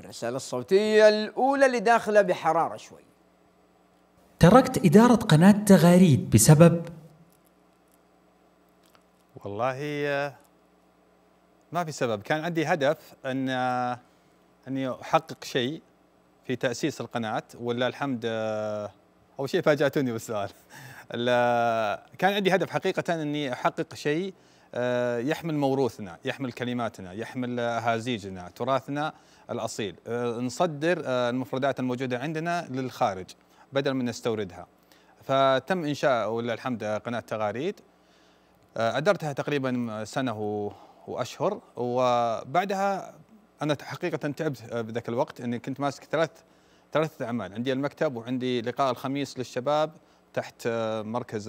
الرسالة الصوتية الأولى اللي داخلة بحرارة شوي تركت إدارة قناة تغاريد بسبب والله ما في سبب كان عندي هدف أن أني أحقق شيء في تأسيس القناة ولا الحمد أول شيء فاجأتوني بالسؤال كان عندي هدف حقيقة أني أحقق شيء آه، يحمل موروثنا يحمل كلماتنا يحمل أهازيجنا تراثنا الأصيل آه، نصدر آه، المفردات الموجودة عندنا للخارج بدل من نستوردها فتم إنشاء ولله الحمد قناة تغاريد أدرتها تقريبا سنة وأشهر وبعدها أنا حقيقة تعبت بذاك الوقت أني كنت ماسك ثلاث ثلاثة أعمال عندي المكتب وعندي لقاء الخميس للشباب تحت مركز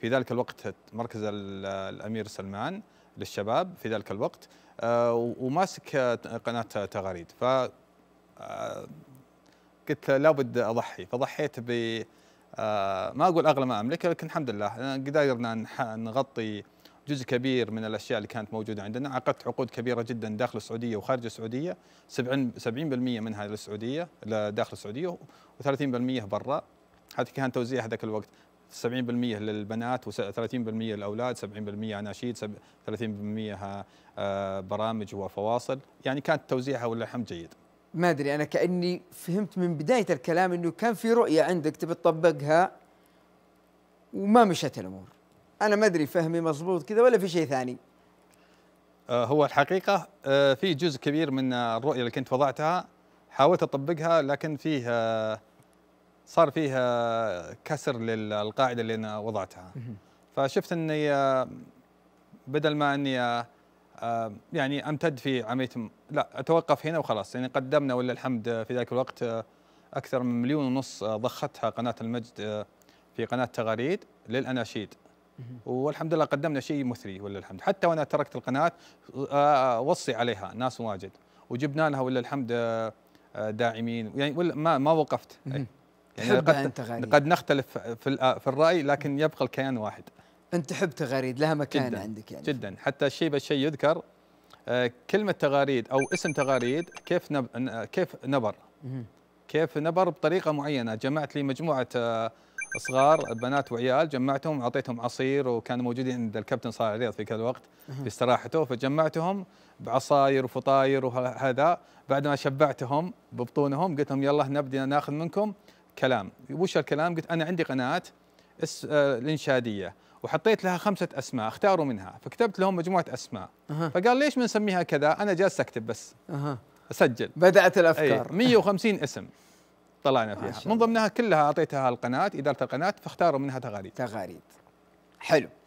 في ذلك الوقت مركز الامير سلمان للشباب في ذلك الوقت آه، وماسك آه، قناه تغاريد ف آه، قلت لابد اضحي فضحيت ب ما اقول اغلى ما املك لكن الحمد لله قدرنا نغطي جزء كبير من الاشياء اللي كانت موجوده عندنا عقدت عقود كبيره جدا داخل السعوديه وخارج السعوديه 70 70% منها للسعوديه داخل السعوديه و30% برا هذه كان توزيع هذاك الوقت 70% للبنات و30% للاولاد 70% اناشيد 30% برامج وفواصل يعني كانت توزيعها الحمد جيد ما ادري انا كاني فهمت من بدايه الكلام انه كان في رؤيه عندك تبي تطبقها وما مشت الامور انا ما ادري فهمي مضبوط كذا ولا في شيء ثاني آه، هو الحقيقه آه، في جزء كبير من الرؤيه اللي كنت وضعتها حاولت اطبقها لكن فيه آه، صار فيها كسر للقاعده اللي انا وضعتها فشفت اني آه، بدل ما اني آه، آه، يعني امتد في عمليه لا اتوقف هنا وخلاص يعني قدمنا ولله الحمد في ذاك الوقت اكثر من مليون ونص ضختها قناه المجد في قناه تغاريد للاناشيد والحمد لله قدمنا شيء مثري ولله الحمد حتى وانا تركت القناه اوصي عليها ناس واجد وجبنا لها ولله الحمد داعمين يعني ما ما وقفت يعني قد, أنت غريد قد نختلف في, في الرأي لكن يبقى الكيان واحد أنت تحب تغاريد لها مكان جداً عندك يعني جدا حتى الشيء بالشيء يذكر آه، كلمة تغاريد أو اسم تغاريد كيف نب... كيف نبر كيف نبر بطريقة معينة جمعت لي مجموعة آه، صغار بنات وعيال جمعتهم اعطيتهم عصير وكانوا موجودين عند الكابتن صالح الرياض في كذا الوقت في استراحته فجمعتهم بعصاير وفطاير وهذا بعد ما شبعتهم ببطونهم قلت لهم يلا نبدا ناخذ منكم كلام وش الكلام قلت أنا عندي قناة آه، الإنشادية وحطيت لها خمسة أسماء اختاروا منها فكتبت لهم مجموعة أسماء أه. فقال ليش ما نسميها كذا أنا جالس أكتب بس أه. أسجل بدأت الأفكار 150 اسم طلعنا فيها من ضمنها كلها أعطيتها القناة إدارة القناة فاختاروا منها تغاريد تغاريد حلو